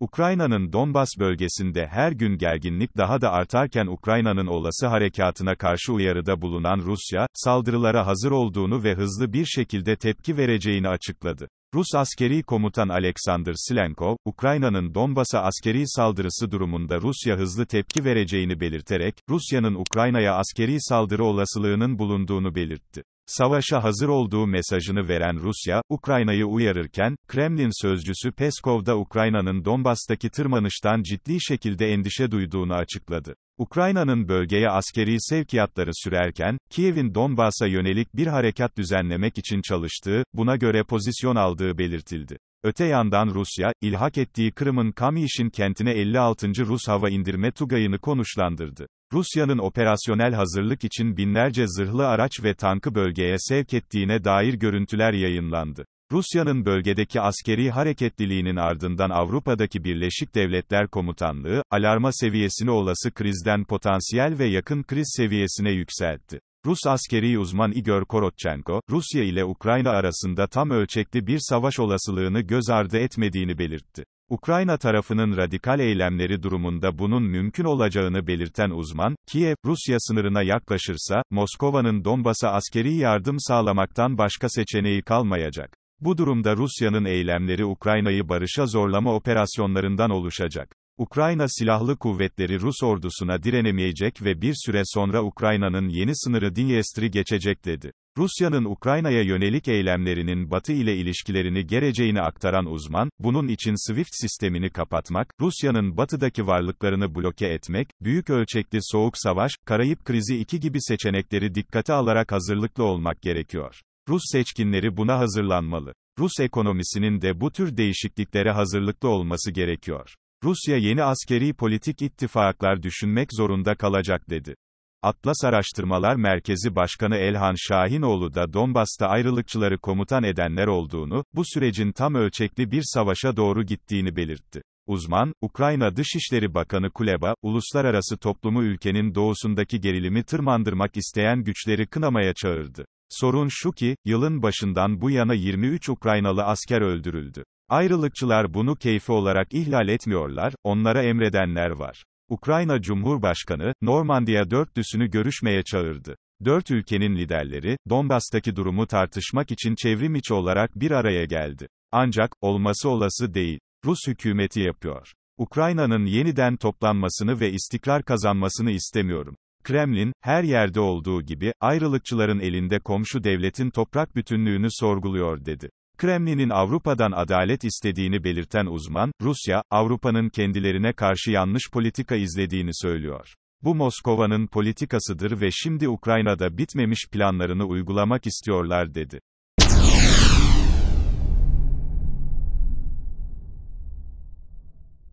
Ukrayna'nın Donbas bölgesinde her gün gerginlik daha da artarken Ukrayna'nın olası harekatına karşı uyarıda bulunan Rusya, saldırılara hazır olduğunu ve hızlı bir şekilde tepki vereceğini açıkladı. Rus askeri komutan Alexander Silenkov, Ukrayna'nın Donbas'a askeri saldırısı durumunda Rusya hızlı tepki vereceğini belirterek, Rusya'nın Ukrayna'ya askeri saldırı olasılığının bulunduğunu belirtti. Savaşa hazır olduğu mesajını veren Rusya, Ukrayna'yı uyarırken, Kremlin sözcüsü Peskov'da Ukrayna'nın Donbas'taki tırmanıştan ciddi şekilde endişe duyduğunu açıkladı. Ukrayna'nın bölgeye askeri sevkiyatları sürerken, Kiev'in Donbas'a yönelik bir harekat düzenlemek için çalıştığı, buna göre pozisyon aldığı belirtildi. Öte yandan Rusya, ilhak ettiği Kırım'ın Kamyiş'in kentine 56. Rus hava indirme tugayını konuşlandırdı. Rusya'nın operasyonel hazırlık için binlerce zırhlı araç ve tankı bölgeye sevk ettiğine dair görüntüler yayınlandı. Rusya'nın bölgedeki askeri hareketliliğinin ardından Avrupa'daki Birleşik Devletler Komutanlığı, alarma seviyesini olası krizden potansiyel ve yakın kriz seviyesine yükseltti. Rus askeri uzman Igor Korotchenko, Rusya ile Ukrayna arasında tam ölçekli bir savaş olasılığını göz ardı etmediğini belirtti. Ukrayna tarafının radikal eylemleri durumunda bunun mümkün olacağını belirten uzman, Kiev, Rusya sınırına yaklaşırsa, Moskova'nın Donbas'a askeri yardım sağlamaktan başka seçeneği kalmayacak. Bu durumda Rusya'nın eylemleri Ukrayna'yı barışa zorlama operasyonlarından oluşacak. Ukrayna Silahlı Kuvvetleri Rus ordusuna direnemeyecek ve bir süre sonra Ukrayna'nın yeni sınırı Dinyestr'i geçecek dedi. Rusya'nın Ukrayna'ya yönelik eylemlerinin Batı ile ilişkilerini gereceğini aktaran uzman, bunun için SWIFT sistemini kapatmak, Rusya'nın Batı'daki varlıklarını bloke etmek, büyük ölçekli soğuk savaş, Karayip krizi 2 gibi seçenekleri dikkate alarak hazırlıklı olmak gerekiyor. Rus seçkinleri buna hazırlanmalı. Rus ekonomisinin de bu tür değişikliklere hazırlıklı olması gerekiyor. Rusya yeni askeri politik ittifaklar düşünmek zorunda kalacak dedi. Atlas Araştırmalar Merkezi Başkanı Elhan Şahinoğlu da Donbas'ta ayrılıkçıları komutan edenler olduğunu, bu sürecin tam ölçekli bir savaşa doğru gittiğini belirtti. Uzman, Ukrayna Dışişleri Bakanı Kuleba, uluslararası toplumu ülkenin doğusundaki gerilimi tırmandırmak isteyen güçleri kınamaya çağırdı. Sorun şu ki, yılın başından bu yana 23 Ukraynalı asker öldürüldü. Ayrılıkçılar bunu keyfi olarak ihlal etmiyorlar, onlara emredenler var. Ukrayna Cumhurbaşkanı, Normandiya dörtlüsünü görüşmeye çağırdı. Dört ülkenin liderleri, Donbas'taki durumu tartışmak için çevrim içi olarak bir araya geldi. Ancak, olması olası değil. Rus hükümeti yapıyor. Ukrayna'nın yeniden toplanmasını ve istikrar kazanmasını istemiyorum. Kremlin, her yerde olduğu gibi, ayrılıkçıların elinde komşu devletin toprak bütünlüğünü sorguluyor dedi. Kremlin'in Avrupa'dan adalet istediğini belirten uzman, Rusya, Avrupa'nın kendilerine karşı yanlış politika izlediğini söylüyor. Bu Moskova'nın politikasıdır ve şimdi Ukrayna'da bitmemiş planlarını uygulamak istiyorlar dedi.